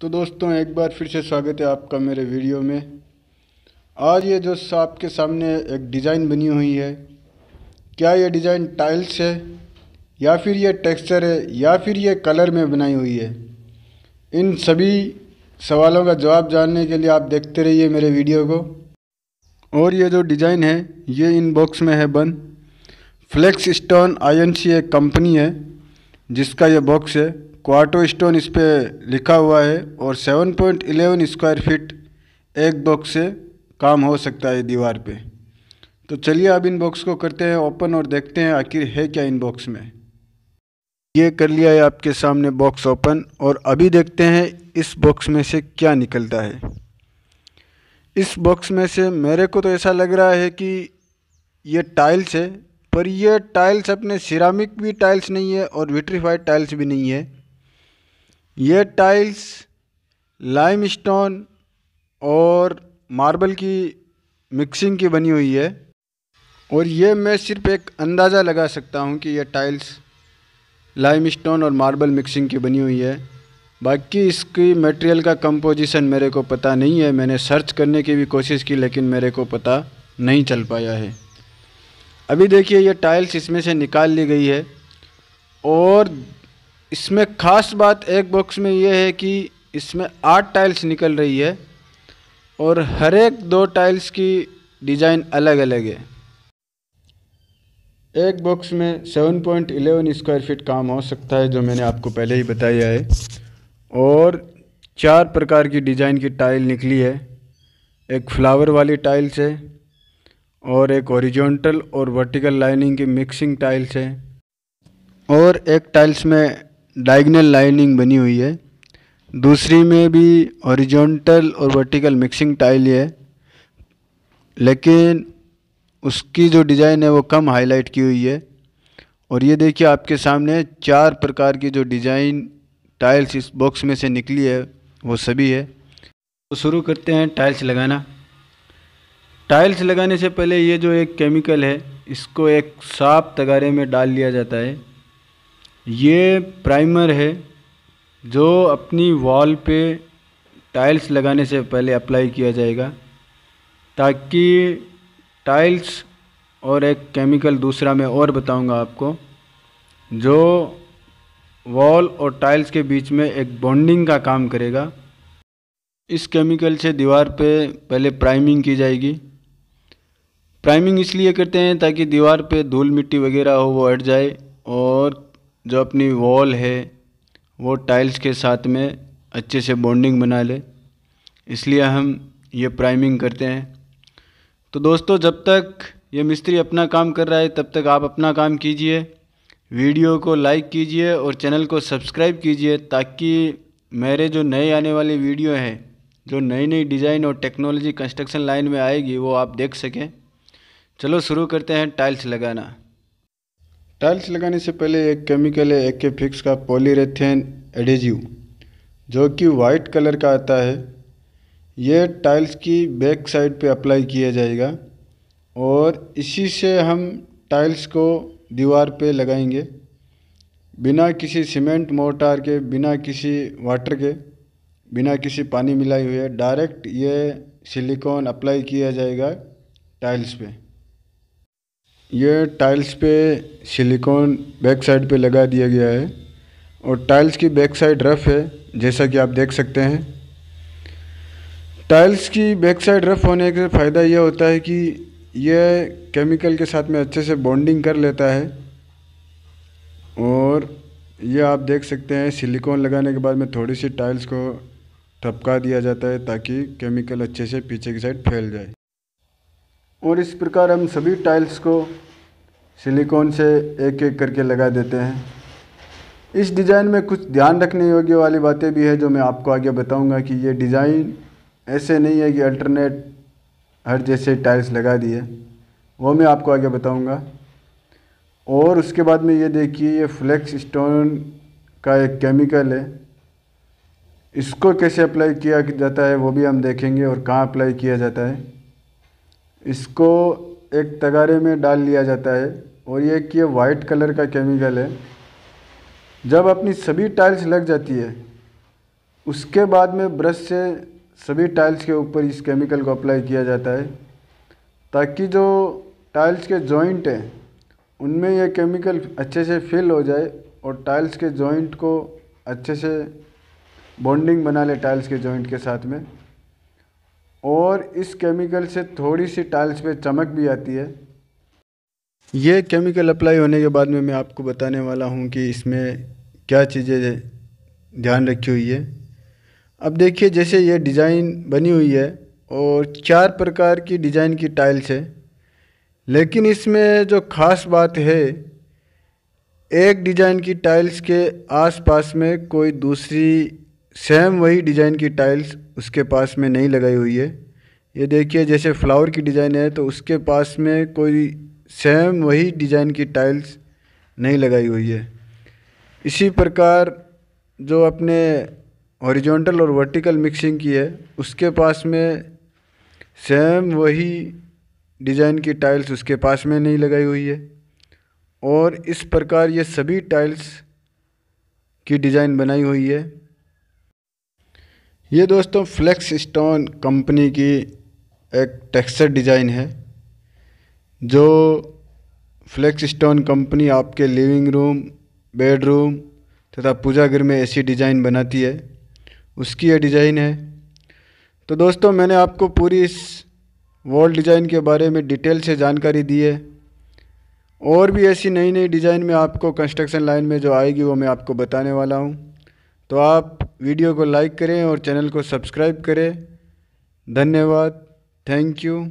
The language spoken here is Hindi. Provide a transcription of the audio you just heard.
तो दोस्तों एक बार फिर से स्वागत है आपका मेरे वीडियो में आज ये जो आपके सामने एक डिज़ाइन बनी हुई है क्या ये डिज़ाइन टाइल्स है या फिर ये टेक्सचर है या फिर ये कलर में बनाई हुई है इन सभी सवालों का जवाब जानने के लिए आप देखते रहिए मेरे वीडियो को और ये जो डिज़ाइन है ये इन बॉक्स में है बंद flex stone I N C एक कंपनी है जिसका ये बॉक्स है क्वाटो स्टोन इस पर लिखा हुआ है और 7.11 स्क्वायर फीट एक बॉक्स से काम हो सकता है दीवार पे तो चलिए अब इन बॉक्स को करते हैं ओपन और देखते हैं आखिर है क्या इन बॉक्स में ये कर लिया है आपके सामने बॉक्स ओपन और अभी देखते हैं इस बॉक्स में से क्या निकलता है इस बॉक्स में से मेरे को तो ऐसा लग रहा है कि ये टाइल्स है पर यह टाइल्स अपने सिरामिक भी टाइल्स नहीं है और विट्रीफाइड टाइल्स भी नहीं है ये टाइल्स लाइमस्टोन और मार्बल की मिक्सिंग की बनी हुई है और ये मैं सिर्फ एक अंदाज़ा लगा सकता हूँ कि यह टाइल्स लाइमस्टोन और मार्बल मिक्सिंग की बनी हुई है बाकी इसकी मटेरियल का कंपोजिशन मेरे को पता नहीं है मैंने सर्च करने की भी कोशिश की लेकिन मेरे को पता नहीं चल पाया है अभी देखिए ये टाइल्स इसमें से निकाल ली गई है और इसमें ख़ास बात एक बॉक्स में यह है कि इसमें आठ टाइल्स निकल रही है और हर एक दो टाइल्स की डिज़ाइन अलग अलग है एक बॉक्स में 7.11 स्क्वायर फीट काम हो सकता है जो मैंने आपको पहले ही बताया है और चार प्रकार की डिज़ाइन की टाइल निकली है एक फ्लावर वाली टाइल्स है और एक ओरिजेंटल और वर्टिकल लाइनिंग की मिक्सिंग टाइल्स है और एक टाइल्स में डायगनल लाइनिंग बनी हुई है दूसरी में भी हॉरिजॉन्टल और वर्टिकल मिक्सिंग टाइल है लेकिन उसकी जो डिज़ाइन है वो कम हाईलाइट की हुई है और ये देखिए आपके सामने चार प्रकार की जो डिज़ाइन टाइल्स इस बॉक्स में से निकली है वो सभी है तो शुरू करते हैं टाइल्स लगाना टाइल्स लगाने से पहले ये जो एक केमिकल है इसको एक साफ तगारे में डाल लिया जाता है ये प्राइमर है जो अपनी वॉल पे टाइल्स लगाने से पहले अप्लाई किया जाएगा ताकि टाइल्स और एक केमिकल दूसरा मैं और बताऊंगा आपको जो वॉल और टाइल्स के बीच में एक बॉन्डिंग का काम करेगा इस केमिकल से दीवार पे पहले प्राइमिंग की जाएगी प्राइमिंग इसलिए करते हैं ताकि दीवार पे धूल मिट्टी वगैरह हो वो हट जाए और जो अपनी वॉल है वो टाइल्स के साथ में अच्छे से बॉन्डिंग बना ले इसलिए हम ये प्राइमिंग करते हैं तो दोस्तों जब तक ये मिस्त्री अपना काम कर रहा है तब तक आप अपना काम कीजिए वीडियो को लाइक कीजिए और चैनल को सब्सक्राइब कीजिए ताकि मेरे जो नए आने वाले वीडियो हैं जो नई नई डिज़ाइन और टेक्नोलॉजी कंस्ट्रक्शन लाइन में आएगी वो आप देख सकें चलो शुरू करते हैं टाइल्स लगाना टाइल्स लगाने से पहले एक केमिकल है एक के फिक्स का पॉलीरेथेन एडेजिव जो कि वाइट कलर का आता है ये टाइल्स की बैक साइड पे अप्लाई किया जाएगा और इसी से हम टाइल्स को दीवार पे लगाएंगे बिना किसी सीमेंट मोटार के बिना किसी वाटर के बिना किसी पानी मिलाई हुए डायरेक्ट ये सिलिकॉन अप्लाई किया जाएगा टाइल्स पे यह टाइल्स पे सिलिकॉन बैक साइड पे लगा दिया गया है और टाइल्स की बैक साइड रफ है जैसा कि आप देख सकते हैं टाइल्स की बैक साइड रफ होने का फ़ायदा यह होता है कि यह केमिकल के साथ में अच्छे से बॉन्डिंग कर लेता है और यह आप देख सकते हैं सिलिकॉन लगाने के बाद में थोड़ी सी टाइल्स को थपका दिया जाता है ताकि केमिकल अच्छे से पीछे की साइड फैल जाए और इस प्रकार हम सभी टाइल्स को सिलिकॉन से एक एक करके लगा देते हैं इस डिज़ाइन में कुछ ध्यान रखने योग्य वाली बातें भी है जो मैं आपको आगे बताऊंगा कि ये डिज़ाइन ऐसे नहीं है कि अल्टरनेट हर जैसे टाइल्स लगा दिए वो मैं आपको आगे बताऊंगा और उसके बाद में ये देखिए ये फ्लेक्स स्टोन का एक केमिकल है इसको कैसे अप्लाई किया जाता है वो भी हम देखेंगे और कहाँ अप्लाई किया जाता है इसको एक तगारे में डाल लिया जाता है और ये कि वाइट कलर का केमिकल है जब अपनी सभी टाइल्स लग जाती है उसके बाद में ब्रश से सभी टाइल्स के ऊपर इस केमिकल को अप्लाई किया जाता है ताकि जो टाइल्स के जॉइंट हैं उनमें यह केमिकल अच्छे से फिल हो जाए और टाइल्स के जॉइंट को अच्छे से बॉन्डिंग बना ले टाइल्स के जॉइंट के साथ में और इस केमिकल से थोड़ी सी टाइल्स पे चमक भी आती है ये केमिकल अप्लाई होने के बाद में मैं आपको बताने वाला हूँ कि इसमें क्या चीज़ें ध्यान रखी हुई है अब देखिए जैसे ये डिज़ाइन बनी हुई है और चार प्रकार की डिज़ाइन की टाइल्स है लेकिन इसमें जो ख़ास बात है एक डिज़ाइन की टाइल्स के आसपास में कोई दूसरी सेम वही डिज़ाइन की टाइल्स उसके पास में नहीं लगाई हुई है ये देखिए जैसे फ्लावर की डिज़ाइन है तो उसके पास में कोई सेम वही डिज़ाइन की टाइल्स नहीं लगाई हुई है इसी प्रकार जो अपने औरिजोनटल और वर्टिकल मिक्सिंग की है उसके पास में सेम वही डिज़ाइन की टाइल्स उसके पास में नहीं लगाई हुई है और इस प्रकार ये सभी टाइल्स की डिज़ाइन बनाई हुई है ये दोस्तों फ्लेक्स स्टोन कंपनी की एक टेक्सचर डिज़ाइन है जो फ्लेक्स स्टोन कंपनी आपके लिविंग रूम बेडरूम तथा पूजा घर में ऐसी डिज़ाइन बनाती है उसकी ये डिज़ाइन है तो दोस्तों मैंने आपको पूरी इस वॉल डिज़ाइन के बारे में डिटेल से जानकारी दी है और भी ऐसी नई नई डिज़ाइन में आपको कंस्ट्रक्शन लाइन में जो आएगी वो मैं आपको बताने वाला हूँ तो आप वीडियो को लाइक करें और चैनल को सब्सक्राइब करें धन्यवाद थैंक यू